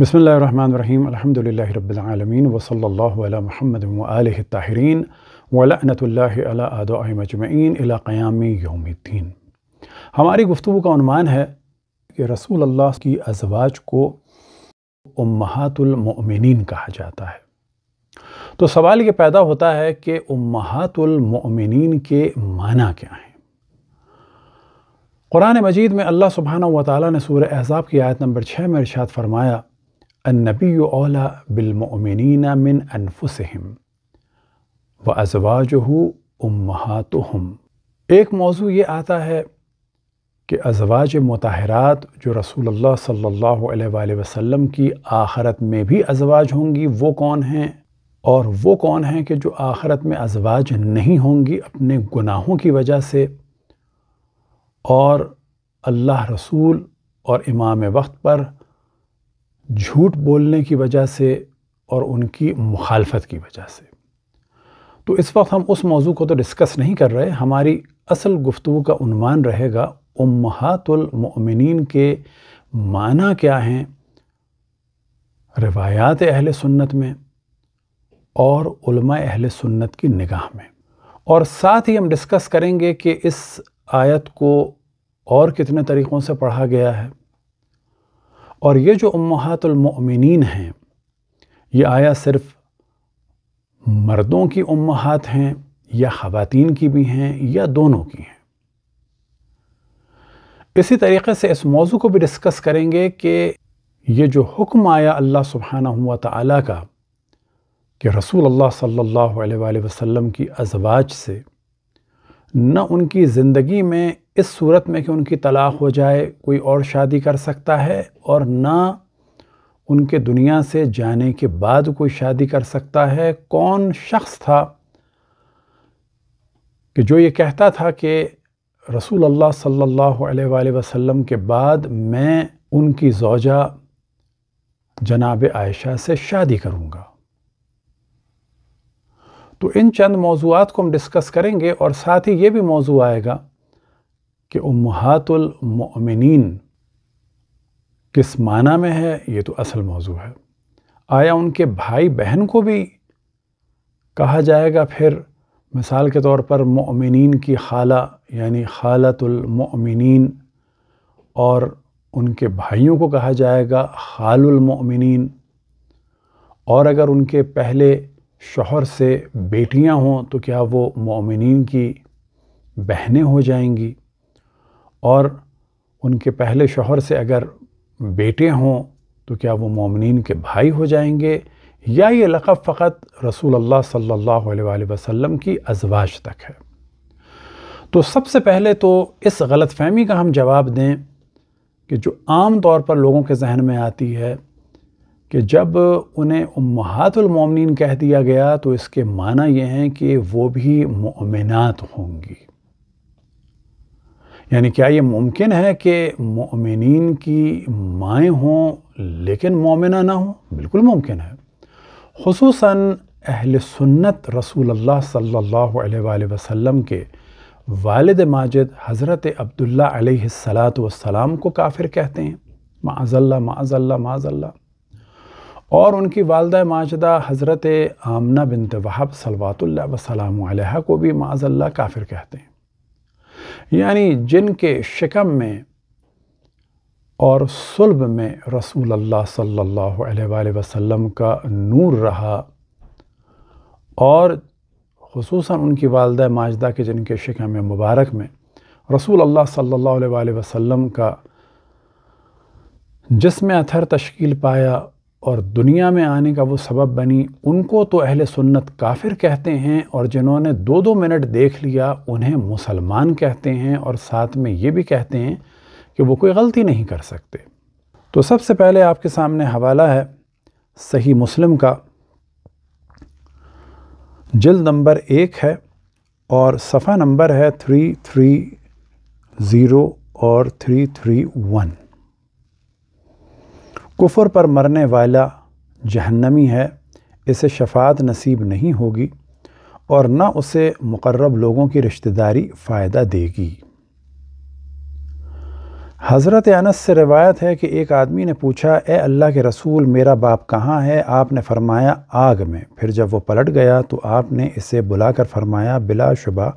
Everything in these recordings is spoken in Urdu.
بسم اللہ الرحمن الرحیم الحمد للہ رب العالمین وصلی اللہ علیہ محمد اللہ علیہ الَََََنت مجمعین الى قیام یوم الدین ہماری گفتگو کا عنوان ہے کہ رسول اللہ کی ازواج کو امہات المؤمنین کہا جاتا ہے تو سوال یہ پیدا ہوتا ہے کہ امہات المؤمنین کے معنی کیا ہیں قرآن مجید میں اللہ سبحانہ تعالیٰ نے سورہ احزاب کی آیت نمبر چھ میں ارشاد فرمایا النبی اولا بالمؤمنین من انفسهم و ازواء ایک موضوع یہ آتا ہے کہ ازواج متحرات جو رسول اللہ صلی اللہ علیہ وآلہ وسلم کی آخرت میں بھی ازواج ہوں گی وہ کون ہیں اور وہ کون ہیں کہ جو آخرت میں ازواج نہیں ہوں گی اپنے گناہوں کی وجہ سے اور اللہ رسول اور امام وقت پر جھوٹ بولنے کی وجہ سے اور ان کی مخالفت کی وجہ سے تو اس وقت ہم اس موضوع کو تو ڈسکس نہیں کر رہے ہماری اصل گفتگو کا عنوان رہے گا امہات المؤمنین کے معنی کیا ہیں روایات اہل سنت میں اور علماء اہل سنت کی نگاہ میں اور ساتھ ہی ہم ڈسکس کریں گے کہ اس آیت کو اور کتنے طریقوں سے پڑھا گیا ہے اور یہ جو امہات المؤمنین ہیں یہ آیا صرف مردوں کی امہات ہیں یا خواتین کی بھی ہیں یا دونوں کی ہیں اسی طریقے سے اس موضوع کو بھی ڈسکس کریں گے کہ یہ جو حکم آیا اللہ سبحانہ ہوا تعالیٰ کا کہ رسول اللہ صلی اللہ علیہ وآلہ وسلم کی ازواج سے نہ ان کی زندگی میں اس صورت میں کہ ان کی طلاق ہو جائے کوئی اور شادی کر سکتا ہے اور نہ ان کے دنیا سے جانے کے بعد کوئی شادی کر سکتا ہے کون شخص تھا کہ جو یہ کہتا تھا کہ رسول اللہ صلی اللہ علیہ وآلہ وسلم کے بعد میں ان کی زوجہ جناب عائشہ سے شادی کروں گا تو ان چند موضوعات کو ہم ڈسکس کریں گے اور ساتھ ہی یہ بھی موضوع آئے گا کہ امہات المؤمنین کس معنی میں ہے یہ تو اصل موضوع ہے آیا ان کے بھائی بہن کو بھی کہا جائے گا پھر مثال کے طور پر مؤمنین کی خالہ یعنی خالت المؤمنین اور ان کے بھائیوں کو کہا جائے گا خال المؤمنین اور اگر ان کے پہلے شوہر سے بیٹیاں ہوں تو کیا وہ مؤمنین کی بہنیں ہو جائیں گی اور ان کے پہلے شوہر سے اگر بیٹے ہوں تو کیا وہ مومنین کے بھائی ہو جائیں گے یا یہ لقب فقط رسول اللہ صلی اللہ علیہ وآلہ وسلم کی ازواج تک ہے تو سب سے پہلے تو اس غلط فہمی کا ہم جواب دیں کہ جو عام طور پر لوگوں کے ذہن میں آتی ہے کہ جب انہیں امہات المومنین کہہ دیا گیا تو اس کے معنی یہ ہیں کہ وہ بھی مؤمنات ہوں گی یعنی کیا یہ ممکن ہے کہ مومنین کی مائیں ہوں لیکن مومنہ نہ ہوں بالکل ممکن ہے خصوصاً اہل سنت رسول اللہ صلی اللہ علیہ وآلہ وسلم کے والد ماجد حضرت عبداللہ علیہ السلام کو کافر کہتے ہیں معاذ اللہ معاذ اللہ معاذ اللہ اور ان کی والدہ ماجدہ حضرت آمنہ بنت وحب صلوات اللہ وسلم علیہ کو بھی معاذ اللہ کافر کہتے ہیں یعنی جن کے شکم میں اور صلب میں رسول اللہ صلی اللہ علیہ وآلہ وسلم کا نور رہا اور خصوصاً ان کی والدہ ماجدہ کے جن کے شکم مبارک میں رسول اللہ صلی اللہ علیہ وآلہ وسلم کا جسم اتھر تشکیل پایا اور دنیا میں آنے کا وہ سبب بنی ان کو تو اہل سنت کافر کہتے ہیں اور جنہوں نے دو دو منٹ دیکھ لیا انہیں مسلمان کہتے ہیں اور ساتھ میں یہ بھی کہتے ہیں کہ وہ کوئی غلطی نہیں کر سکتے تو سب سے پہلے آپ کے سامنے حوالہ ہے صحیح مسلم کا جلد نمبر ایک ہے اور صفحہ نمبر ہے تھری تھری زیرو اور تھری تھری ون کفر پر مرنے والا جہنمی ہے اسے شفاعت نصیب نہیں ہوگی اور نہ اسے مقرب لوگوں کی رشتہ داری فائدہ دے گی حضرت انس سے روایت ہے کہ ایک آدمی نے پوچھا اے اللہ کے رسول میرا باپ کہاں ہے آپ نے فرمایا آگ میں پھر جب وہ پلٹ گیا تو آپ نے اسے بلا کر فرمایا بلا شبہ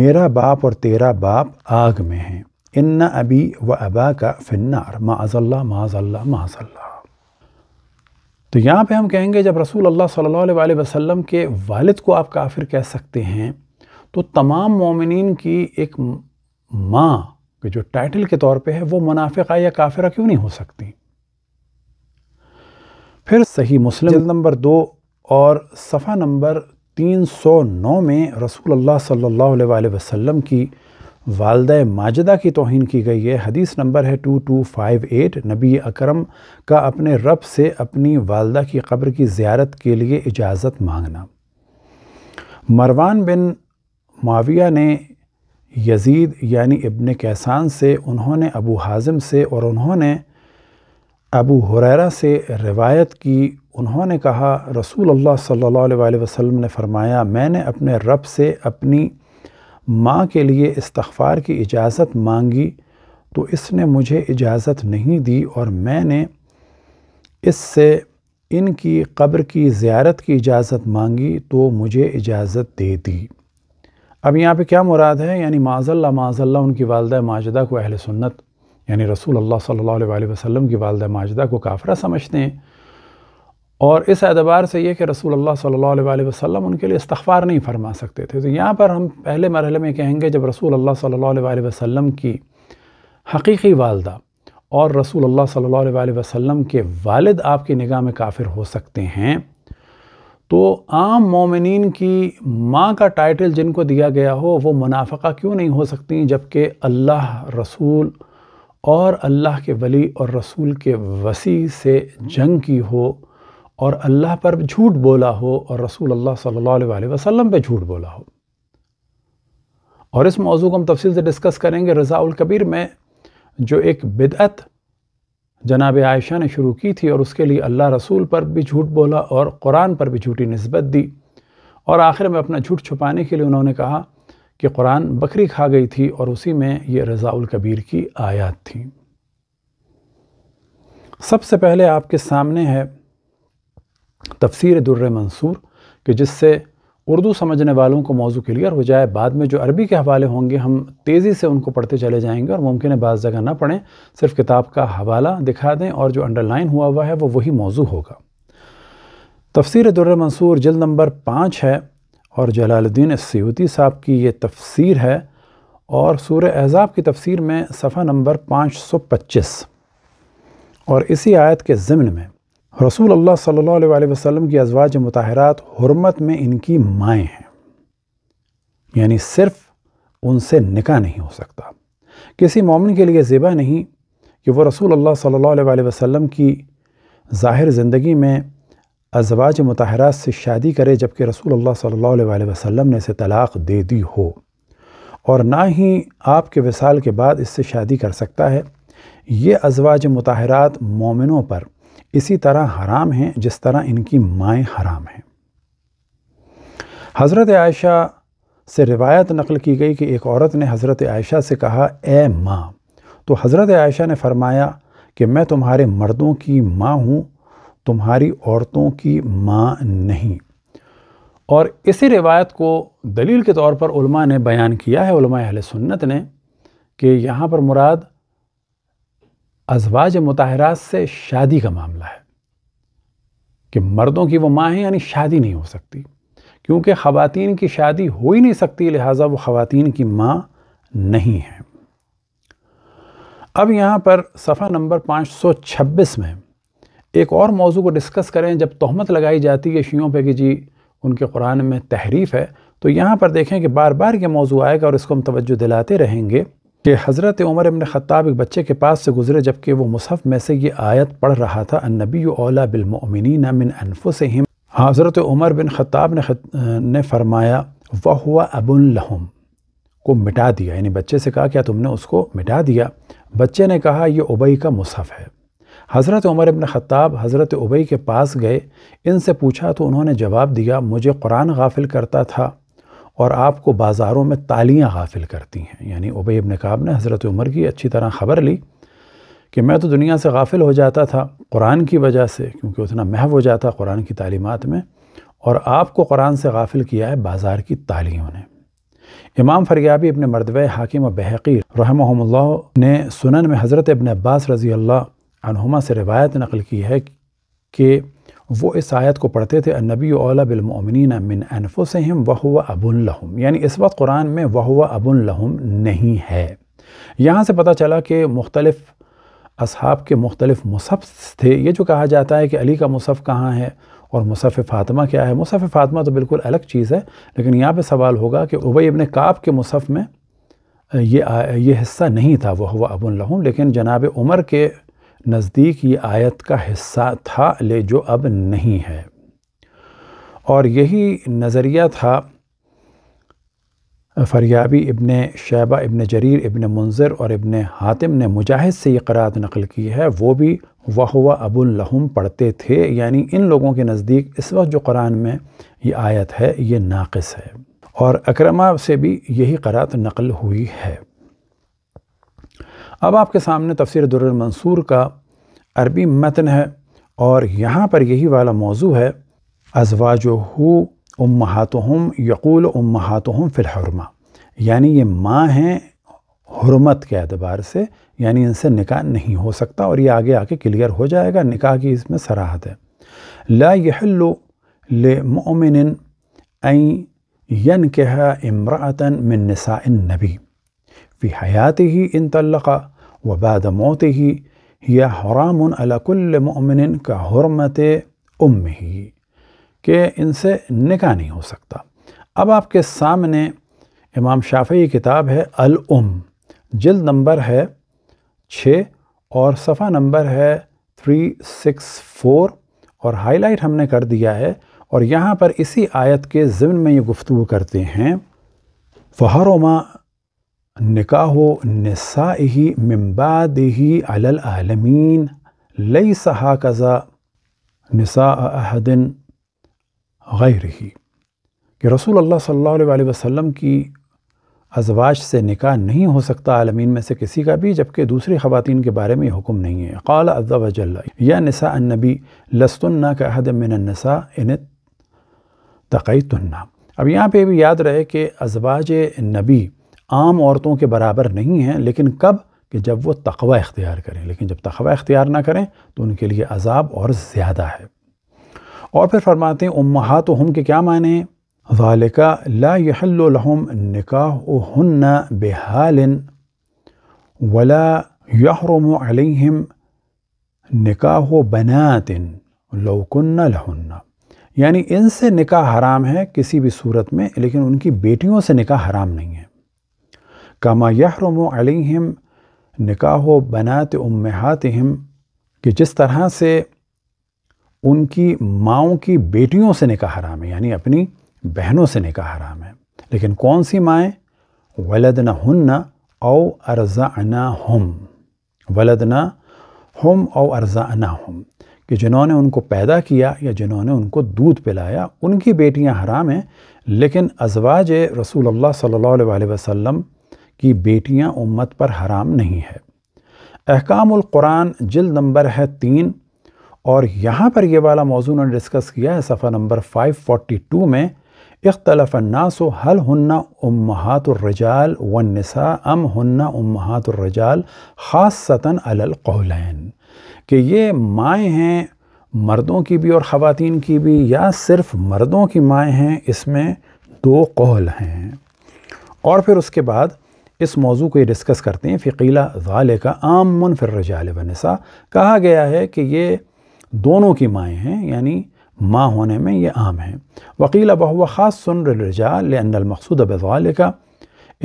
میرا باپ اور تیرا باپ آگ میں ہیں ان ابی و ابا کا فنار معذ اللہ معذ اللہ معذ اللہ تو یہاں پہ ہم کہیں گے جب رسول اللہ صلی اللہ علیہ وسلم کے والد کو آپ کافر کہہ سکتے ہیں تو تمام مومنین کی ایک ماں جو ٹائٹل کے طور پہ ہے وہ منافقہ یا کافرہ کیوں نہیں ہو سکتی پھر صحیح مسلم جلد نمبر دو اور صفحہ نمبر تین سو نو میں رسول اللہ صلی اللہ علیہ وسلم کی والدہ ماجدہ کی توہین کی گئی ہے حدیث نمبر ہے 2258 نبی اکرم کا اپنے رب سے اپنی والدہ کی قبر کی زیارت کے لیے اجازت مانگنا مروان بن معاویہ نے یزید یعنی ابن کیسان سے انہوں نے ابو حازم سے اور انہوں نے ابو حریرہ سے روایت کی انہوں نے کہا رسول اللہ صلی اللہ علیہ وسلم نے فرمایا میں نے اپنے رب سے اپنی ماں کے لیے استغفار کی اجازت مانگی تو اس نے مجھے اجازت نہیں دی اور میں نے اس سے ان کی قبر کی زیارت کی اجازت مانگی تو مجھے اجازت دے دی اب یہاں پہ کیا مراد ہے یعنی معاذ اللہ معاذ اللہ ان کی والدہ ماجدہ کو اہل سنت یعنی رسول اللہ صلی اللہ علیہ علیہ وسلم کی والدہ ماجدہ کو کافرہ سمجھتے ہیں اور اس اعتبار سے یہ کہ رسول اللہ صلی اللہ علیہ وسلم ان کے لیے استغفار نہیں فرما سکتے تھے تو یہاں پر ہم پہلے مرحلے میں کہیں گے جب رسول اللہ صلی اللہ علیہ وسلم کی حقیقی والدہ اور رسول اللہ صلی اللہ علیہ وسلم کے والد آپ کی نگاہ میں کافر ہو سکتے ہیں تو عام مومنین کی ماں کا ٹائٹل جن کو دیا گیا ہو وہ منافقہ کیوں نہیں ہو سکتی جبکہ اللہ رسول اور اللہ کے ولی اور رسول کے وسیع سے جنگ کی ہو اور اللہ پر جھوٹ بولا ہو اور رسول اللہ صلی اللہ علیہ وسلم پہ جھوٹ بولا ہو اور اس موضوع کو ہم تفصیل سے ڈسکس کریں گے رضا القبیر میں جو ایک بدعت جناب عائشہ نے شروع کی تھی اور اس کے لیے اللہ رسول پر بھی جھوٹ بولا اور قرآن پر بھی جھوٹی نسبت دی اور آخر میں اپنا جھوٹ چھپانے کے لیے انہوں نے کہا کہ قرآن بکری کھا گئی تھی اور اسی میں یہ رضا القبیر کی آیات تھی سب سے پہلے آپ کے سامنے ہے تفسیر در منصور کہ جس سے اردو سمجھنے والوں کو موضوع کلیئر ہو جائے بعد میں جو عربی کے حوالے ہوں گے ہم تیزی سے ان کو پڑھتے چلے جائیں گے اور ممکن ہے بعض جگہ نہ پڑھیں صرف کتاب کا حوالہ دکھا دیں اور جو انڈر لائن ہوا ہوا ہے وہ وہی موضوع ہوگا تفسیر در منصور جلد نمبر پانچ ہے اور جلال الدین سیوتی صاحب کی یہ تفسیر ہے اور سور اعضاب کی تفسیر میں صفحہ نمبر پانچ سو پچیس اور اسی آیت کے ضمن میں رسول اللہ صلی اللہ علیہ وسلم کی ازواج متحرات حرمت میں ان کی مائیں ہیں یعنی صرف ان سے نکاح نہیں ہو سکتا کسی مومن کے لیے زیبہ نہیں کہ وہ رسول اللہ صلی اللہ علیہ وسلم کی ظاہر زندگی میں ازواج متحرات سے شادی کرے جبکہ رسول اللہ صلی اللہ علیہ علیہ وسلم نے اسے طلاق دے دی ہو اور نہ ہی آپ کے وصال کے بعد اس سے شادی کر سکتا ہے یہ ازواج متحرات مومنوں پر اسی طرح حرام ہیں جس طرح ان کی مائیں حرام ہیں حضرت عائشہ سے روایت نقل کی گئی کہ ایک عورت نے حضرت عائشہ سے کہا اے ماں تو حضرت عائشہ نے فرمایا کہ میں تمہارے مردوں کی ماں ہوں تمہاری عورتوں کی ماں نہیں اور اسی روایت کو دلیل کے طور پر علماء نے بیان کیا ہے علماء اہل سنت نے کہ یہاں پر مراد ازواج متحرات سے شادی کا معاملہ ہے کہ مردوں کی وہ ماں ہیں یعنی شادی نہیں ہو سکتی کیونکہ خواتین کی شادی ہو ہی نہیں سکتی لہٰذا وہ خواتین کی ماں نہیں ہیں اب یہاں پر صفحہ نمبر پانچ سو چھبیس میں ایک اور موضوع کو ڈسکس کریں جب تہمت لگائی جاتی ہے شیعوں پہ کہ جی ان کے قرآن میں تحریف ہے تو یہاں پر دیکھیں کہ بار بار یہ موضوع آئے گا اور اس کو ہم توجہ دلاتے رہیں گے کہ حضرت عمر ابن خطاب ایک بچے کے پاس سے گزرے جبکہ وہ مصحف میں سے یہ آیت پڑھ رہا تھا النبی اولا بالمؤمنین من انفسهم حضرت عمر بن خطاب نے فرمایا وہوا ابن لہم کو مٹا دیا یعنی بچے سے کہا کیا تم نے اس کو مٹا دیا بچے نے کہا یہ عبی کا مصحف ہے حضرت عمر ابن خطاب حضرت عبی کے پاس گئے ان سے پوچھا تو انہوں نے جواب دیا مجھے قرآن غافل کرتا تھا اور آپ کو بازاروں میں تالیاں غافل کرتی ہیں یعنی ابی ابن کعب نے حضرت عمر کی اچھی طرح خبر لی کہ میں تو دنیا سے غافل ہو جاتا تھا قرآن کی وجہ سے کیونکہ اتنا محو ہو جاتا قرآن کی تعلیمات میں اور آپ کو قرآن سے غافل کیا ہے بازار کی تالیوں نے امام فریابی ابن مردبِ حاکم و بحقیر رحمہم اللہ نے سنن میں حضرت ابن عباس رضی اللہ عنہما سے روایت نقل کی ہے کہ وہ اس آیت کو پڑھتے تھے النبی اولا بالمؤمنین من انفسہم وہو ابن لہم یعنی اس وقت قرآن میں وہو ابن لہم نہیں ہے یہاں سے پتہ چلا کہ مختلف اصحاب کے مختلف مصحف تھے یہ جو کہا جاتا ہے کہ علی کا مصحف کہاں ہے اور مصحف فاطمہ کیا ہے مصحف فاطمہ تو بالکل الگ چیز ہے لیکن یہاں پہ سوال ہوگا کہ عبی ابن کعب کے مصحف میں یہ حصہ نہیں تھا وہ ابن لہم لیکن جناب عمر کے نزدیک یہ آیت کا حصہ تھا لے جو اب نہیں ہے اور یہی نظریہ تھا فریابی ابن شیبہ ابن جریر ابن منظر اور ابن حاتم نے مجاہد سے یہ قرآت نقل کی ہے وہ بھی وہو ابو الحم پڑھتے تھے یعنی ان لوگوں کے نزدیک اس وقت جو قرآن میں یہ آیت ہے یہ ناقص ہے اور اکرمہ سے بھی یہی قرآت نقل ہوئی ہے اب آپ کے سامنے تفسیر در المنصور کا عربی متن ہے اور یہاں پر یہی والا موضوع ہے ازوا جو ہو یقول امہاتہم فی الحرمہ یعنی یہ ماں ہیں حرمت کے اعتبار سے یعنی ان سے نکاح نہیں ہو سکتا اور یہ آگے آ کے کلیئر ہو جائے گا نکاح کی اس میں سراحت ہے لا لمؤمن ان امراطن امرأة من و حیاتِ فی ان طلقہ وبعد موته هي حرام علی كل کا حرمت امه کہ ان سے نکاح نہیں ہو سکتا اب آپ کے سامنے امام شافعی کتاب ہے الام جلد نمبر ہے چھ اور صفحہ نمبر ہے تھری سکس فور اور ہائی لائٹ ہم نے کر دیا ہے اور یہاں پر اسی آیت کے ضمن میں یہ گفتگو کرتے ہیں فَحَرُمَا نکاح و من ممبا ہی العالمین لئی صحا قذا نسا احدن غیر ہی کہ رسول اللہ صلی اللہ علیہ وسلم کی ازواج سے نکاح نہیں ہو سکتا عالمین میں سے کسی کا بھی جبکہ دوسری خواتین کے بارے میں حکم نہیں ہے قال عز و جل یا نساء النبی کا احد من النساء ان تقیتن اب یہاں پہ بھی یاد رہے کہ ازواج نبی عام عورتوں کے برابر نہیں ہیں لیکن کب کہ جب وہ تقوی اختیار کریں لیکن جب تقوی اختیار نہ کریں تو ان کے لیے عذاب اور زیادہ ہے اور پھر فرماتے امہات و ہم کے کیا معنی ہیں ذالکا لا يحل لهم نکاحهن بحال ولا يحرم عليهم نکاح بنات لو كن لهن یعنی ان سے نکاح حرام ہے کسی بھی صورت میں لیکن ان کی بیٹیوں سے نکاح حرام نہیں ہے کاما یحرم علیہم نکاح و بنات امہاتہم کہ جس طرح سے ان کی ماؤں کی بیٹیوں سے نکاح حرام ہے یعنی اپنی بہنوں سے نکاح حرام ہے لیکن کون سی مائیں ولدنا ہن ہُن او ارزانہ ہم ولدنا ہم او عرض انا کہ جنہوں نے ان کو پیدا کیا یا جنہوں نے ان کو دودھ پلایا ان کی بیٹیاں حرام ہیں لیکن ازواج رسول اللہ صلی اللہ علیہ علیہ وسلم کی بیٹیاں امت پر حرام نہیں ہے احکام القرآن جلد نمبر ہے تین اور یہاں پر یہ والا موضوع نے ڈسکس کیا ہے صفحہ نمبر 542 میں اختلف الناس حل ہن امہات الرجال والنساء ام ہن امہات الرجال خاصتاً علی القولین کہ یہ مائیں ہیں مردوں کی بھی اور خواتین کی بھی یا صرف مردوں کی مائیں ہیں اس میں دو قول ہیں اور پھر اس کے بعد اس موضوع کو یہ ڈسکس کرتے ہیں فقیلہ ظالے کا عام منفر رجال و نثا کہا گیا ہے کہ یہ دونوں کی مائیں ہیں یعنی ماں ہونے میں یہ عام ہیں وکیلہ بہو خاص سن رجال لئن المقصود اب کا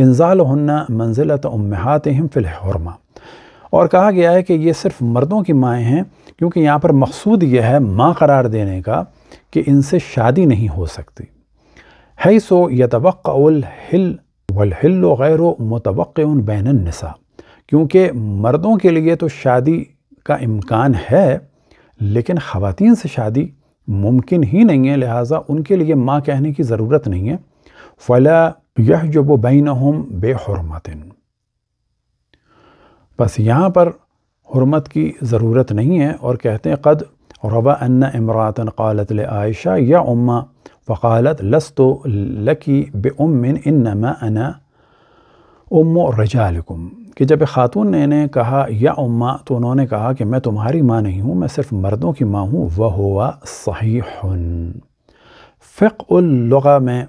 انزال ہنّا منزلت امہاتہم فی الحرمہ اور کہا گیا ہے کہ یہ صرف مردوں کی مائیں ہیں کیونکہ یہاں پر مقصود یہ ہے ماں قرار دینے کا کہ ان سے شادی نہیں ہو سکتی حیث یتوقع الحل والحل و غیر و متوقع بین النساء کیونکہ مردوں کے لیے تو شادی کا امکان ہے لیکن خواتین سے شادی ممکن ہی نہیں ہے لہٰذا ان کے لیے ماں کہنے کی ضرورت نہیں ہے فلا یہ جو بہین بے حرمت بس یہاں پر حرمت کی ضرورت نہیں ہے اور کہتے ہیں قد روا ان امراتَََََََََََََََََ قالت عائشہ یا عماں فقالت لست لک لکی بے امن ان نم ام و کہ جب خاتون نے انہیں کہا یا اما تو انہوں نے کہا کہ میں تمہاری ماں نہیں ہوں میں صرف مردوں کی ماں ہوں وہ ہوا صحیح ہن فق میں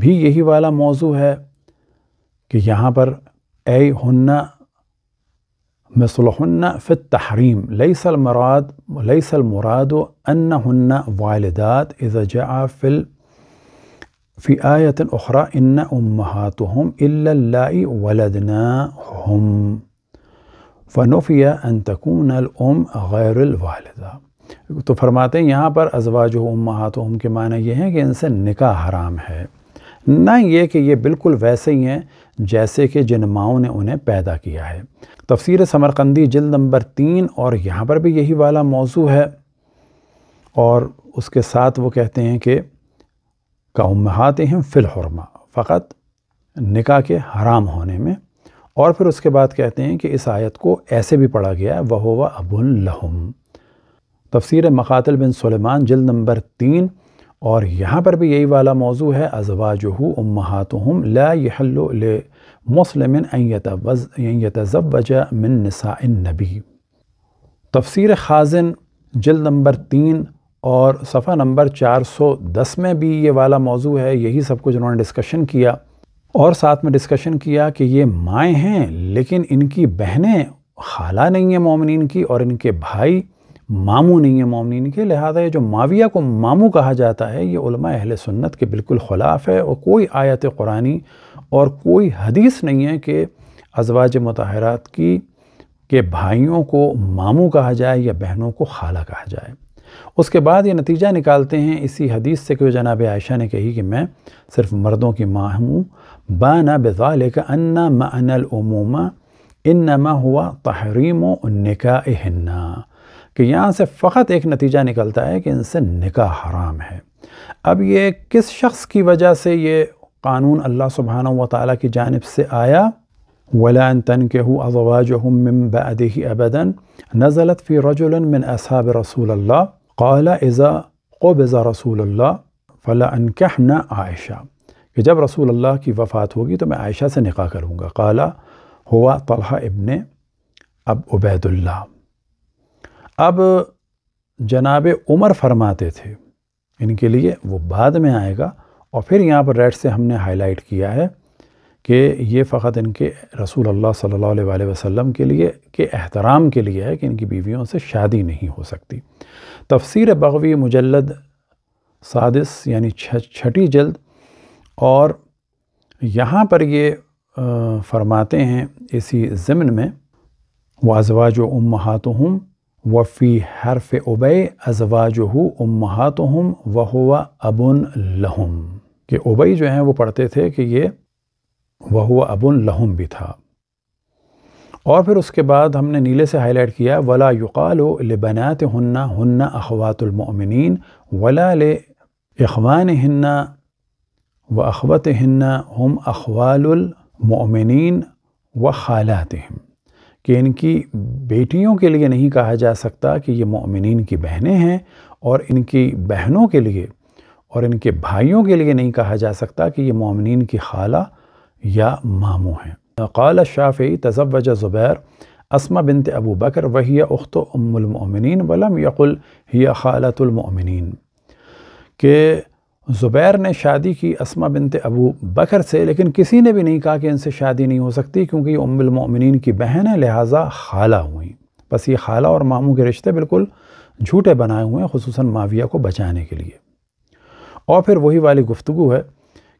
بھی یہی والا موضوع ہے کہ یہاں پر اے ہنہ مثلهن في التحريم ليس المراد ليس المراد أنهن والدات إذا جاء في في آية أخرى إن أمهاتهم إلا اللائي ولدناهم فنفي أن تكون الأم غير الوالدة فرماتے ہیں یہاں پر ازواج و امہاتهم کے معنی یہ ہے کہ ان سے نکاح حرام ہے نہ یہ کہ یہ بالکل ویسے ہی ہیں جیسے کہ جن ماؤں نے انہیں پیدا کیا ہے تفسیر سمرقندی جلد نمبر تین اور یہاں پر بھی یہی والا موضوع ہے اور اس کے ساتھ وہ کہتے ہیں کہ کام فی الحرمہ فقط نکاح کے حرام ہونے میں اور پھر اس کے بعد کہتے ہیں کہ اس آیت کو ایسے بھی پڑھا گیا وہ ہو ابو الحم تفسیر مقاتل بن سلیمان جلد نمبر تین اور یہاں پر بھی یہی والا موضوع ہے ازواجہ امہاتہم لا مہاتم لمسلم ان یتزوج من نساء النبی تفسیر خازن جلد نمبر تین اور صفحہ نمبر چار سو دس میں بھی یہ والا موضوع ہے یہی سب کچھ انہوں نے ڈسکشن کیا اور ساتھ میں ڈسکشن کیا کہ یہ مائیں ہیں لیکن ان کی بہنیں خالہ نہیں ہیں مومنین کی اور ان کے بھائی ماموں نہیں ہے مومنین کے لہٰذا جو ماویہ کو ماموں کہا جاتا ہے یہ علماء اہل سنت کے بالکل خلاف ہے اور کوئی آیت قرآنی اور کوئی حدیث نہیں ہے کہ ازواج متحرات کی کہ بھائیوں کو ماموں کہا جائے یا بہنوں کو خالہ کہا جائے اس کے بعد یہ نتیجہ نکالتے ہیں اسی حدیث سے کہ جناب عائشہ نے کہی کہ میں صرف مردوں کی ماں ہوں بانا بذالک انا معنی ان انما ہوا تحریم و نکا کہ یہاں سے فقط ایک نتیجہ نکلتا ہے کہ ان سے نکاح حرام ہے اب یہ کس شخص کی وجہ سے یہ قانون اللہ سبحانہ وتعالی کی جانب سے آیا وَلَا أَن تَنْكِهُ أَضَوَاجُهُمْ مِنْ بَعْدِهِ أَبَدًا نَزَلَتْ فِي رَجُلٍ مِنْ أَصْحَابِ رَسُولَ اللَّهِ قَالَ إِذَا قُبِزَ رَسُولَ اللَّهِ فَلَا أَنْكَحْنَا عَائِشَا کہ جب رسول اللہ کی وفات ہوگی تو میں عائشہ سے نقاہ کروں گا قَالَ هُوَا طَلْحَ ابْنِ عَبْ عُبَيْدُ اللَّهِ اب جناب عمر فرماتے تھے ان کے لیے وہ بعد میں آئے گا اور پھر یہاں پر ریڈ سے ہم نے ہائی لائٹ کیا ہے کہ یہ فقط ان کے رسول اللہ صلی اللہ علیہ وسلم کے لیے کہ احترام کے لیے ہے کہ ان کی بیویوں سے شادی نہیں ہو سکتی تفسیر بغوی مجلد سادس یعنی چھٹی جلد اور یہاں پر یہ فرماتے ہیں اسی ضمن میں واضوا جو ام وفي حرف أبي أزواجه أمهاتهم وهو أب لهم کہ أبي جو ہیں وہ پڑھتے تھے کہ یہ وهو أب لهم بھی تھا اور پھر اس کے بعد ہم نے نیلے سے ہائلائٹ کیا وَلَا يُقَالُ لِبَنَاتِهُنَّ هُنَّ أَخْوَاتُ الْمُؤْمِنِينَ وَلَا لِإِخْوَانِهِنَّ واخواتهن هُمْ أَخْوَالُ الْمُؤْمِنِينَ وَخَالَاتِهِمْ کہ ان کی بیٹیوں کے لیے نہیں کہا جا سکتا کہ یہ مؤمنین کی بہنیں ہیں اور ان کی بہنوں کے لیے اور ان کے بھائیوں کے لیے نہیں کہا جا سکتا کہ یہ مؤمنین کی خالہ یا ماموں ہیں قال الشافعی تزوج زبیر اسمہ بنت ابو بکر وہی اخت ام المؤمنین ولم یقل ہی خالت المؤمنین کہ زبیر نے شادی کی اسمہ بنت ابو بکر سے لیکن کسی نے بھی نہیں کہا کہ ان سے شادی نہیں ہو سکتی کیونکہ یہ ام المؤمنین کی بہن ہے لہٰذا خالہ ہوئیں بس یہ خالہ اور ماموں کے رشتے بالکل جھوٹے بنائے ہوئے ہیں خصوصاً معاویہ کو بچانے کے لیے اور پھر وہی والی گفتگو ہے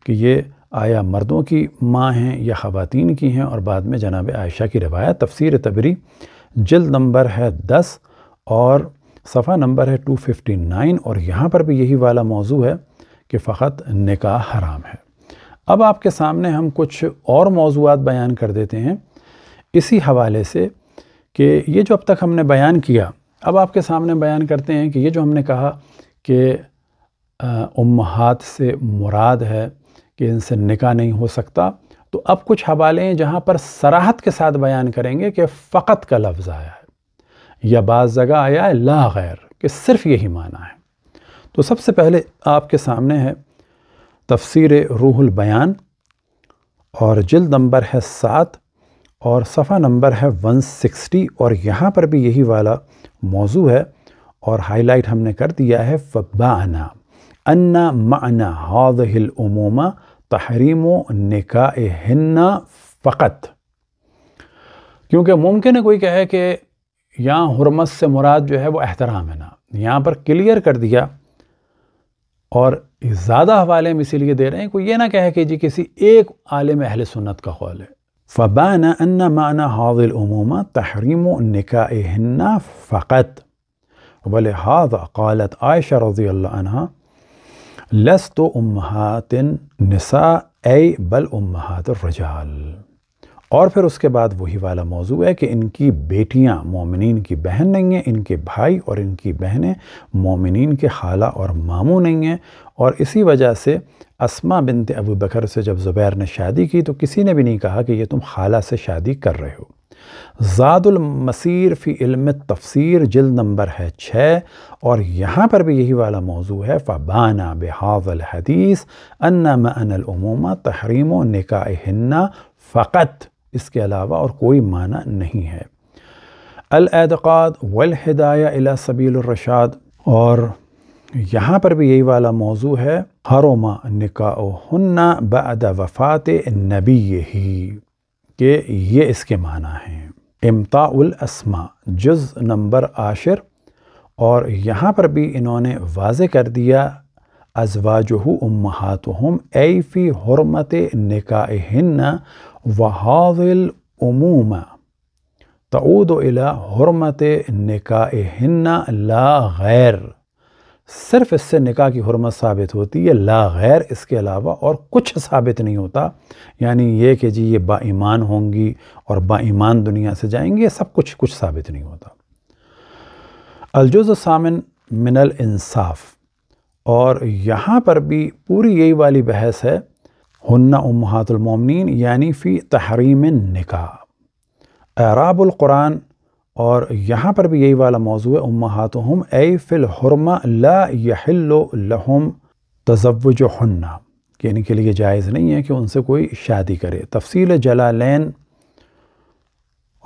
کہ یہ آیا مردوں کی ماں ہیں یا خواتین کی ہیں اور بعد میں جناب عائشہ کی روایت تفسیر تبری جلد نمبر ہے دس اور صفحہ نمبر ہے ٹو ففٹی نائن اور یہاں پر بھی یہی والا موضوع ہے کہ فقط نکاح حرام ہے اب آپ کے سامنے ہم کچھ اور موضوعات بیان کر دیتے ہیں اسی حوالے سے کہ یہ جو اب تک ہم نے بیان کیا اب آپ کے سامنے بیان کرتے ہیں کہ یہ جو ہم نے کہا کہ امہات سے مراد ہے کہ ان سے نکاح نہیں ہو سکتا تو اب کچھ حوالے ہیں جہاں پر سراحت کے ساتھ بیان کریں گے کہ فقط کا لفظ آیا ہے یا بعض جگہ آیا ہے لا غیر کہ صرف یہی معنی ہے تو سب سے پہلے آپ کے سامنے ہے تفسیر روح البیان اور جلد نمبر ہے سات اور صفحہ نمبر ہے ون سکسٹی اور یہاں پر بھی یہی والا موضوع ہے اور ہائلائٹ ہم نے کر دیا ہے فبانا انا معنا هذه ہل تحریم و نکا فقط کیونکہ ممکن ہے کوئی کہے کہ یہاں حرمت سے مراد جو ہے وہ احترام ہے نا یہاں پر کلیئر کر دیا اور زیادہ حوالے ہم اسی لیے دے رہے ہیں کوئی یہ نہ کہے کہ جی کسی ایک عالم اہل سنت کا قول ہے فبان ان فبانہ حاض العموما تحریم و نکا فقط بل حاض قالت عائشہ رضی اللہ عنہ لست و امحات نسا اے بل امہات الرجال اور پھر اس کے بعد وہی والا موضوع ہے کہ ان کی بیٹیاں مومنین کی بہن نہیں ہیں ان کے بھائی اور ان کی بہنیں مومنین کے خالہ اور ماموں نہیں ہیں اور اسی وجہ سے اسما بنت ابو بکر سے جب زبیر نے شادی کی تو کسی نے بھی نہیں کہا کہ یہ تم خالہ سے شادی کر رہے ہو زاد المسیر فی علم تفسیر جلد نمبر ہے چھ اور یہاں پر بھی یہی والا موضوع ہے فبانہ بحاظ الحدیث انّا مَ انموما تحریم و نکاح ہنّا فقط اس کے علاوہ اور کوئی معنی نہیں ہے والہدایہ ہدایہ سبیل الرشاد اور یہاں پر بھی یہی والا موضوع ہے حرما نکاؤہن بعد وفات نبی یہی کہ یہ اس کے معنی ہیں امتاع الاسما جز نمبر عاشر اور یہاں پر بھی انہوں نے واضح کر دیا ازواجہ امہاتہم ایفی حرمت نکائہن حاو الموما تعود الی حرمت نکاح ہن لا غیر صرف اس سے نکاح کی حرمت ثابت ہوتی ہے لا غیر اس کے علاوہ اور کچھ ثابت نہیں ہوتا یعنی یہ کہ جی یہ با ایمان ہوں گی اور با ایمان دنیا سے جائیں گی یہ سب کچھ کچھ ثابت نہیں ہوتا الجز و سامن من الانصاف اور یہاں پر بھی پوری یہی والی بحث ہے ہن امہات المومنین یعنی فی تحریم نکاح اعراب القرآن اور یہاں پر بھی یہی والا موضوع ہے امہاتہم اے فی حرم لا لہم تزوج یعنی کہ ان کے لیے جائز نہیں ہے کہ ان سے کوئی شادی کرے تفصیل جلالین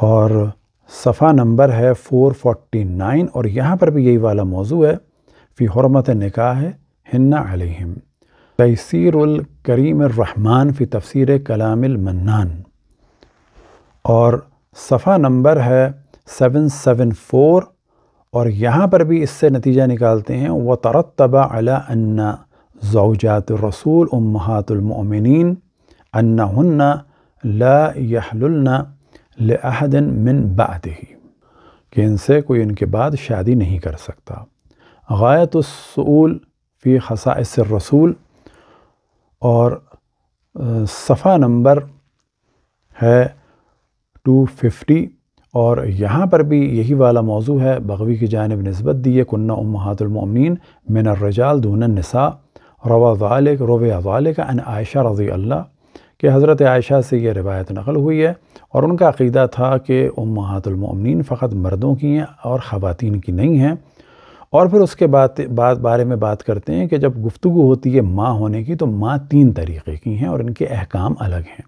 اور صفحہ نمبر ہے 449 اور یہاں پر بھی یہی والا موضوع ہے فی حرمت نکاح ہن علیہم تيسير الكريم الرحمن في تفسير كلام المنان اور صفحہ نمبر ہے 774 اور یہاں پر بھی اس سے نتیجہ نکالتے ہیں وَتَرَتَّبَ عَلَىٰ أَنَّ زَوْجَاتِ الرَّسُولِ أُمَّهَاتُ الْمُؤْمِنِينَ أَنَّهُنَّ لَا يحللن لأحد من بعده کہ ان سے کوئی ان کے بعد شادی نہیں کر سکتا غایت السؤول في خصائص الرسول اور صفحہ نمبر ہے ٹو ففٹی اور یہاں پر بھی یہی والا موضوع ہے بغوی کی جانب نسبت دیے کنہ امہات المؤمنین من الرجال دون النساء روا ذالک رو ذالک ان عائشہ رضی اللہ کہ حضرت عائشہ سے یہ روایت نقل ہوئی ہے اور ان کا عقیدہ تھا کہ امہات المؤمنین فقط مردوں کی ہیں اور خواتین کی نہیں ہیں اور پھر اس کے بات بات بارے میں بات کرتے ہیں کہ جب گفتگو ہوتی ہے ماں ہونے کی تو ماں تین طریقے کی ہیں اور ان کے احکام الگ ہیں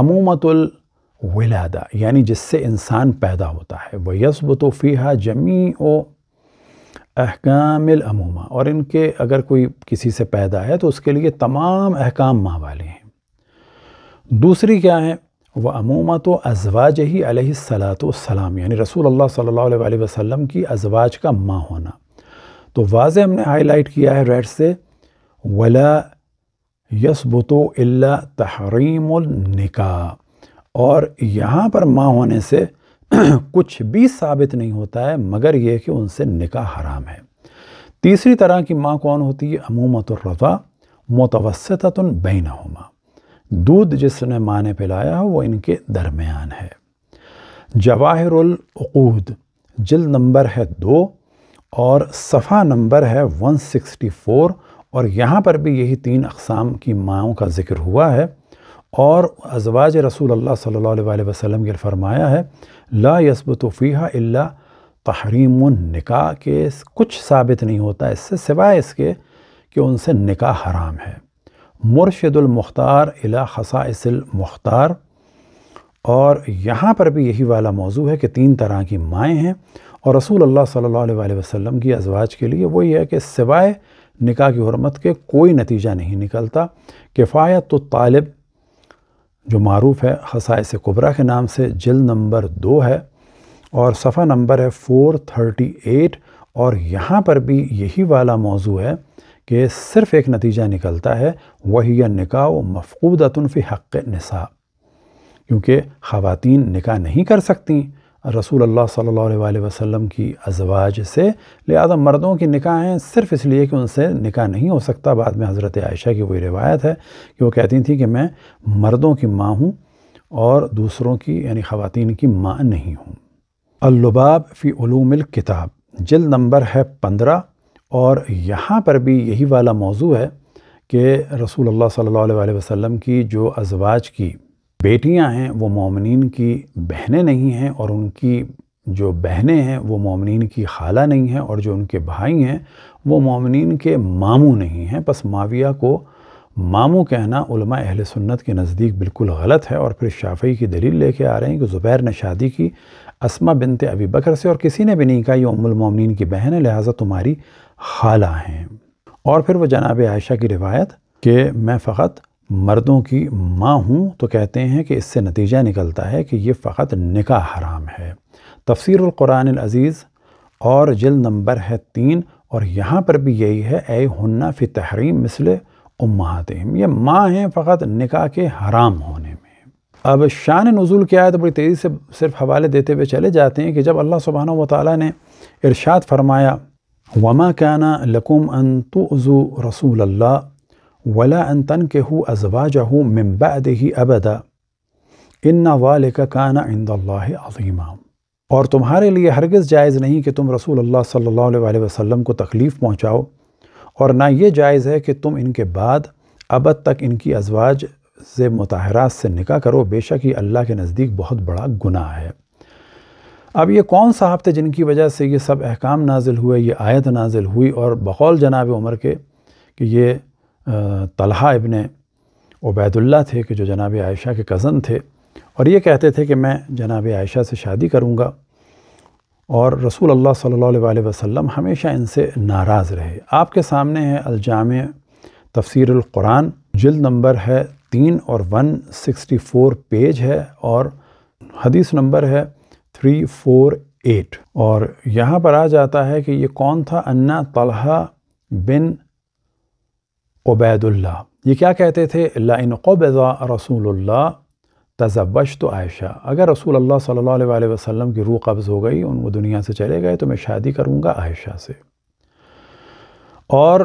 عمومت الولادہ یعنی جس سے انسان پیدا ہوتا ہے وہ و فیحہ جمی و احکام العمومہ اور ان کے اگر کوئی کسی سے پیدا ہے تو اس کے لیے تمام احکام ماں والے ہیں دوسری کیا ہے وہ عمومات و ازواج ہی علیہ السلاۃ والسلام یعنی رسول اللہ صلی اللہ علیہ وسلم کی ازواج کا ماں ہونا تو واضح ہم نے ہائی لائٹ کیا ہے ریڈ سے ولا یسبت الا تحریم النکاح اور یہاں پر ماں ہونے سے کچھ بھی ثابت نہیں ہوتا ہے مگر یہ کہ ان سے نکاح حرام ہے تیسری طرح کی ماں کون ہوتی ہے عمومت الرضا متوسطۃ بینہما دودھ جس نے ماں نے پلایا وہ ان کے درمیان ہے جواہر العقود جلد نمبر ہے دو اور صفحہ نمبر ہے ون سکسٹی فور اور یہاں پر بھی یہی تین اقسام کی ماؤں کا ذکر ہوا ہے اور ازواج رسول اللہ صلی اللہ علیہ وسلم کے فرمایا ہے لا یثبت فیہا الا تحریم النکاح کے کچھ ثابت نہیں ہوتا اس سے سوائے اس کے کہ ان سے نکاح حرام ہے مرشد المختار الی خصائص المختار اور یہاں پر بھی یہی والا موضوع ہے کہ تین طرح کی مائیں ہیں اور رسول اللہ صلی اللہ علیہ وسلم کی ازواج کے لیے وہ یہ ہے کہ سوائے نکاح کی حرمت کے کوئی نتیجہ نہیں نکلتا کفایت تو طالب جو معروف ہے خصائص کبرا کے نام سے جلد نمبر دو ہے اور صفحہ نمبر ہے فور تھرٹی ایٹ اور یہاں پر بھی یہی والا موضوع ہے کہ صرف ایک نتیجہ نکلتا ہے وہی نکاح و مفقو فی حق نساء کیونکہ خواتین نکاح نہیں کر سکتیں رسول اللہ صلی اللہ علیہ وسلم کی ازواج سے لہذا مردوں کی نکاحیں صرف اس لیے کہ ان سے نکاح نہیں ہو سکتا بعد میں حضرت عائشہ کی وہی روایت ہے کہ وہ کہتی تھیں کہ میں مردوں کی ماں ہوں اور دوسروں کی یعنی خواتین کی ماں نہیں ہوں اللباب فی علوم الکتاب جلد نمبر ہے پندرہ اور یہاں پر بھی یہی والا موضوع ہے کہ رسول اللہ صلی اللہ علیہ وسلم کی جو ازواج کی بیٹیاں ہیں وہ مومنین کی بہنیں نہیں ہیں اور ان کی جو بہنیں ہیں وہ مومنین کی خالہ نہیں ہیں اور جو ان کے بھائی ہیں وہ مومنین کے ماموں نہیں ہیں بس ماویہ کو ماموں کہنا علماء اہل سنت کے نزدیک بالکل غلط ہے اور پھر شافعی کی دلیل لے کے آ رہے ہیں کہ زبیر نے شادی کی اسما بنت ابی بکر سے اور کسی نے بھی نہیں کہا یہ ام المومنین کی بہن ہے لہٰذا تمہاری خالہ ہیں اور پھر وہ جناب عائشہ کی روایت کہ میں فقط مردوں کی ماں ہوں تو کہتے ہیں کہ اس سے نتیجہ نکلتا ہے کہ یہ فقط نکاح حرام ہے تفسیر القرآن العزیز اور جلد نمبر ہے تین اور یہاں پر بھی یہی ہے اے ہنہ فی تحریم مثل امہاتہم یہ ماں ہیں فقط نکاح کے حرام ہونے میں اب شان نزول کیا ہے تو بڑی تیزی سے صرف حوالے دیتے ہوئے چلے جاتے ہیں کہ جب اللہ سبحانہ و تعالیٰ نے ارشاد فرمایا وما كان لكم لقوم ان تو رسول الله ولا ان تنكحوا کے من بعده جا ابدا ان ذلك كان عند الله عظيما اور تمہارے لیے ہرگز جائز نہیں کہ تم رسول اللہ صلی اللہ علیہ وسلم کو تکلیف پہنچاؤ اور نہ یہ جائز ہے کہ تم ان کے بعد ابد تک ان کی ازواج سے متحرات سے نکاح کرو بے شک یہ اللہ کے نزدیک بہت بڑا گناہ ہے اب یہ کون صاحب تھے جن کی وجہ سے یہ سب احکام نازل ہوئے یہ آیت نازل ہوئی اور بقول جناب عمر کے کہ یہ طلحہ ابن عبید اللہ تھے کہ جو جناب عائشہ کے کزن تھے اور یہ کہتے تھے کہ میں جناب عائشہ سے شادی کروں گا اور رسول اللہ صلی اللہ علیہ وسلم ہمیشہ ان سے ناراض رہے آپ کے سامنے ہے الجامع تفسیر القرآن جلد نمبر ہے تین اور ون سکسٹی فور پیج ہے اور حدیث نمبر ہے تھری فور ایٹ اور یہاں پر آ جاتا ہے کہ یہ کون تھا انا طلحہ بن عبید اللہ یہ کیا کہتے تھے لنق رسول اللہ تزبش تو عائشہ اگر رسول اللہ صلی اللہ علیہ وسلم کی روح قبض ہو گئی ان وہ دنیا سے چلے گئے تو میں شادی کروں گا عائشہ سے اور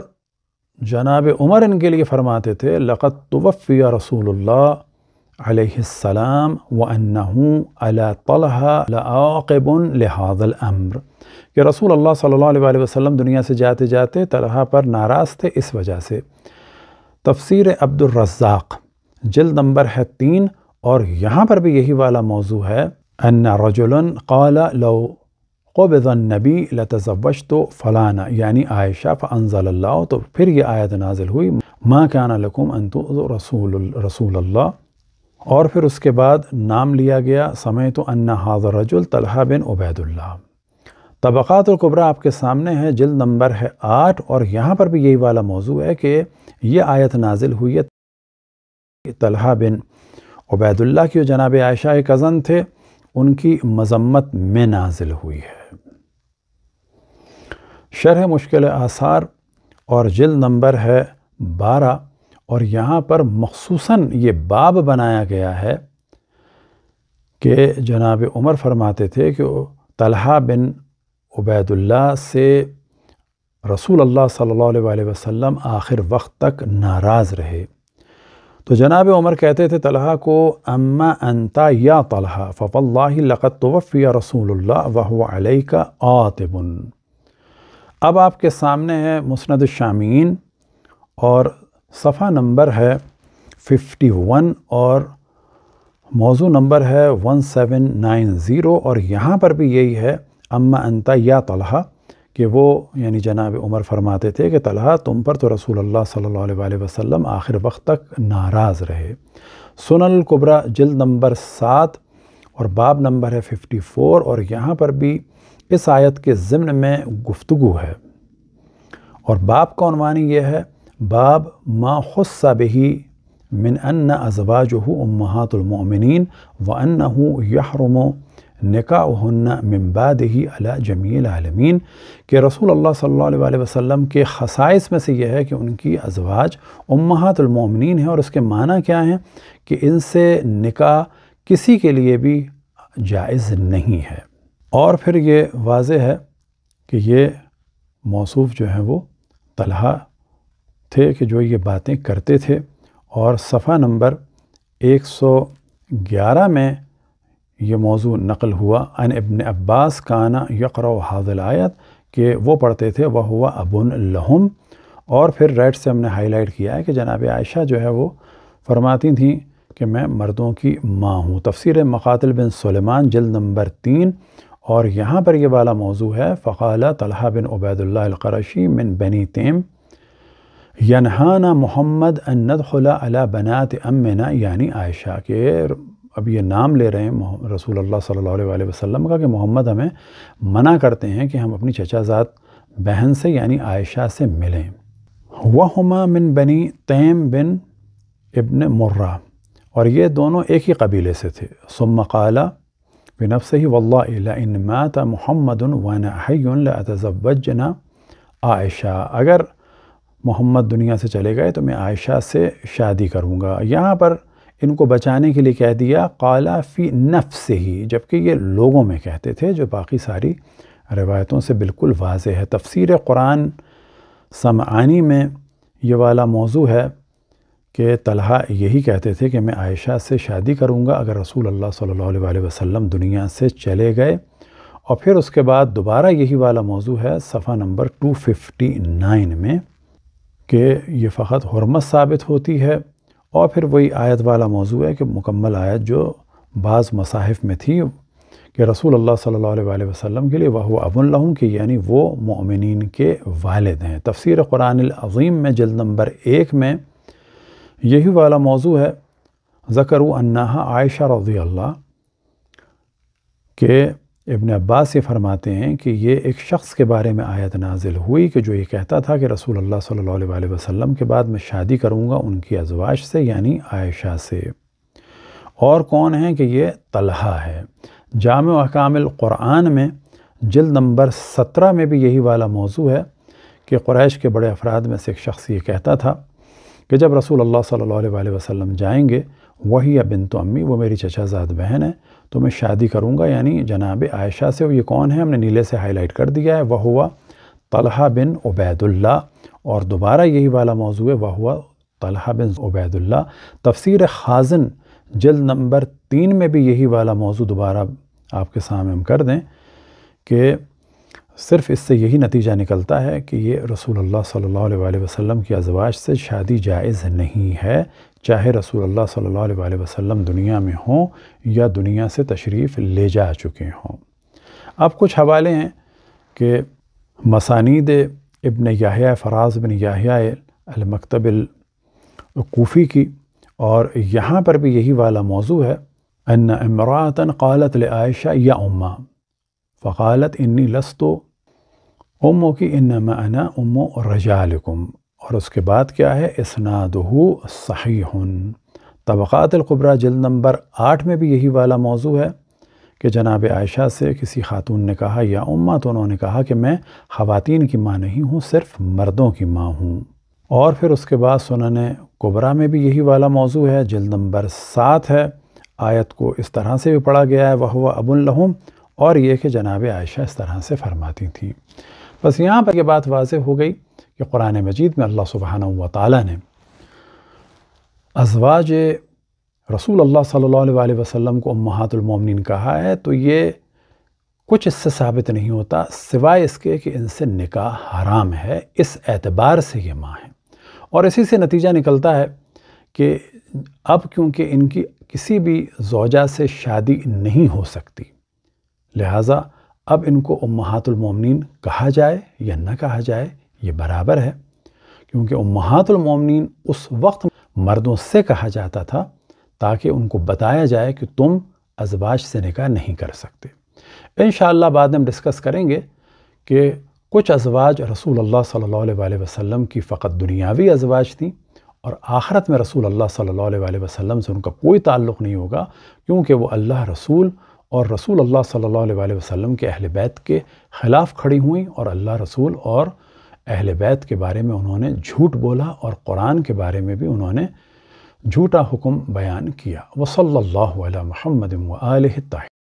جناب عمر ان کے لیے فرماتے تھے لقۃ طوفیہ رسول اللہ عليه السلام وأنه ألا طلها لعاقب لهذا الأمر कि रसूल अल्लाह सल्लल्लाहु अलैहि वसल्लम दुनिया से जाते जाते तरह पर नाराज़ थे इस वजह से तफसीर अब्दुलरज़ाक जल्द नंबर है तीन और यहाँ पर भी यही वाला मौजू है अन रजुलन कला लो कोबन नबी लतजवश तो फ़लाना यानी आयशा फ़नज़ल्ला तो फिर ये आयत नाजिल हुई माँ क्या नकुम अन तो रसूल रसूल अल्लाह اور پھر اس کے بعد نام لیا گیا سمے تو حاضر رجل طلحہ بن عبید اللہ طبقات القبرا آپ کے سامنے ہے جلد نمبر ہے آٹھ اور یہاں پر بھی یہی والا موضوع ہے کہ یہ آیت نازل ہوئی ہے طلحہ بن عبید اللہ کی جو جناب عائشہ کزن تھے ان کی مذمت میں نازل ہوئی ہے شرح مشکل آثار اور جلد نمبر ہے بارہ اور یہاں پر مخصوصاً یہ باب بنایا گیا ہے کہ جناب عمر فرماتے تھے کہ طلحہ بن عبید اللہ سے رسول اللہ صلی اللہ علیہ وسلم آخر وقت تک ناراض رہے تو جناب عمر کہتے تھے طلحہ کو اما انتا یا طلحہ فف اللہ لقت توفی رسول اللہ وہو علیہ کا آتبن اب آپ کے سامنے ہے مسند شامین اور صفحہ نمبر ہے ففٹی ون اور موضوع نمبر ہے ون سیون نائن زیرو اور یہاں پر بھی یہی ہے اما انتا یا طلحہ کہ وہ یعنی جناب عمر فرماتے تھے کہ طلحہ تم پر تو رسول اللہ صلی اللہ علیہ وسلم آخر وقت تک ناراض رہے سنلکبرا جلد نمبر سات اور باب نمبر ہے ففٹی فور اور یہاں پر بھی اس آیت کے ضمن میں گفتگو ہے اور باپ عنوان یہ ہے باب ما خص به من ان ازواجه امهات المؤمنين وانه يحرم و من بعده على جميع العالمین عالمین کہ رسول اللہ صلی اللہ علیہ وسلم کے خصائص میں سے یہ ہے کہ ان کی ازواج امہات المؤمنین ہیں اور اس کے معنی کیا ہیں کہ ان سے نکاح کسی کے لیے بھی جائز نہیں ہے اور پھر یہ واضح ہے کہ یہ موصوف جو ہیں وہ طلحہ تھے کہ جو یہ باتیں کرتے تھے اور صفحہ نمبر ایک سو گیارہ میں یہ موضوع نقل ہوا ان ابن عباس کانا یقر و حاضل آیت کہ وہ پڑھتے تھے وہ ہوا ابن لہم اور پھر ریڈ سے ہم نے ہائی لائٹ کیا ہے کہ جناب عائشہ جو ہے وہ فرماتی تھیں کہ میں مردوں کی ماں ہوں تفسیر مقاتل بن سلیمان جلد نمبر تین اور یہاں پر یہ والا موضوع ہے فق طلحہ بن عبید اللہ القرشی من بنی تیم ينهانا محمد ان ندخل على بنات امنا यानी आयशा के अब ये नाम ले रहे हैं रसूल अल्लाह सल्लल्लाहु अलैहि वसल्लम का कि मोहम्मद हमें मना करते हैं कि हम अपनी चचाजात बहन से यानी आयशा से मिलें वहमा मिन बनी तैम बिन इब्न मुर्रा और ये दोनों एक ही कबीले से थे सुम काला बिनफ से ही वल्ला इन माता मोहम्मद वन हतज़वजना आयशा अगर محمد دنیا سے چلے گئے تو میں عائشہ سے شادی کروں گا یہاں پر ان کو بچانے کے لیے کہہ دیا قالا فی نفس سے ہی جبکہ یہ لوگوں میں کہتے تھے جو باقی ساری روایتوں سے بالکل واضح ہے تفسیر قرآن سمعانی میں یہ والا موضوع ہے کہ طلحہ یہی کہتے تھے کہ میں عائشہ سے شادی کروں گا اگر رسول اللہ صلی اللہ علیہ وسلم دنیا سے چلے گئے اور پھر اس کے بعد دوبارہ یہی والا موضوع ہے صفحہ نمبر 259 میں کہ یہ فقط حرمت ثابت ہوتی ہے اور پھر وہی آیت والا موضوع ہے کہ مکمل آیت جو بعض مصاحف میں تھی کہ رسول اللہ صلی اللہ علیہ وسلم کے لیے وہ اب اللہ کہ یعنی وہ مومنین کے والد ہیں تفسیر قرآن العظیم میں جلد نمبر ایک میں یہی والا موضوع ہے ذکر و عائشہ رضی اللہ کہ ابن عباس یہ فرماتے ہیں کہ یہ ایک شخص کے بارے میں آیت نازل ہوئی کہ جو یہ کہتا تھا کہ رسول اللہ صلی اللہ علیہ وسلم کے بعد میں شادی کروں گا ان کی ازواج سے یعنی عائشہ سے اور کون ہیں کہ یہ طلحہ ہے جامع احکام القرآن میں جلد نمبر سترہ میں بھی یہی والا موضوع ہے کہ قریش کے بڑے افراد میں سے ایک شخص یہ کہتا تھا کہ جب رسول اللہ صلی اللہ علیہ وسلم جائیں گے وہی اب بنتو امی وہ میری چچا زاد بہن ہے تو میں شادی کروں گا یعنی جناب عائشہ سے یہ کون ہے ہم نے نیلے سے ہائی لائٹ کر دیا ہے وہ ہوا طلحہ بن عبید اللہ اور دوبارہ یہی والا موضوع ہے وہ ہوا طلحہ بن عبید اللہ تفسیر خازن جلد نمبر تین میں بھی یہی والا موضوع دوبارہ آپ کے سامنے ہم کر دیں کہ صرف اس سے یہی نتیجہ نکلتا ہے کہ یہ رسول اللہ صلی اللہ علیہ وسلم کی ازواج سے شادی جائز نہیں ہے چاہے رسول اللہ صلی اللہ علیہ وآلہ وسلم دنیا میں ہوں یا دنیا سے تشریف لے جا چکے ہوں اب کچھ حوالے ہیں کہ مسانید ابن یاہی فراز بن یاحیا المکتب الکوفی کی اور یہاں پر بھی یہی والا موضوع ہے ان قالت لعائشہ یا یااں فقالت انی لست امو کی انما انا ام رجالکم اور اس کے بعد کیا ہے اسنادہ صحیح طبقات القبرہ جلد نمبر آٹھ میں بھی یہی والا موضوع ہے کہ جناب عائشہ سے کسی خاتون نے کہا یا تو انہوں نے کہا کہ میں خواتین کی ماں نہیں ہوں صرف مردوں کی ماں ہوں اور پھر اس کے بعد سنن نے قبرہ میں بھی یہی والا موضوع ہے جلد نمبر سات ہے آیت کو اس طرح سے بھی پڑھا گیا ہے وہ و اب اور یہ کہ جناب عائشہ اس طرح سے فرماتی تھیں بس یہاں پر یہ بات واضح ہو گئی کہ قرآن مجید میں اللہ سبحانہ و تعالیٰ نے ازواج رسول اللہ صلی اللہ علیہ وآلہ وسلم کو امہات المومنین کہا ہے تو یہ کچھ اس سے ثابت نہیں ہوتا سوائے اس کے کہ ان سے نکاح حرام ہے اس اعتبار سے یہ ماں ہیں اور اسی سے نتیجہ نکلتا ہے کہ اب کیونکہ ان کی کسی بھی زوجہ سے شادی نہیں ہو سکتی لہٰذا اب ان کو امہات المومنین کہا جائے یا نہ کہا جائے یہ برابر ہے کیونکہ امہات المومنین اس وقت مردوں سے کہا جاتا تھا تاکہ ان کو بتایا جائے کہ تم ازواج سے نکاح نہیں کر سکتے انشاءاللہ بعد میں ڈسکس کریں گے کہ کچھ ازواج رسول اللہ صلی اللہ علیہ وآلہ وسلم کی فقط دنیاوی ازواج تھی اور آخرت میں رسول اللہ صلی اللہ علیہ وسلم سے ان کا کوئی تعلق نہیں ہوگا کیونکہ وہ اللہ رسول اور رسول اللہ صلی اللہ علیہ وسلم کے اہل بیت کے خلاف کھڑی ہوئیں اور اللہ رسول اور اہل بیت کے بارے میں انہوں نے جھوٹ بولا اور قرآن کے بارے میں بھی انہوں نے جھوٹا حکم بیان کیا وصلی اللہ علیہ محمد و ہے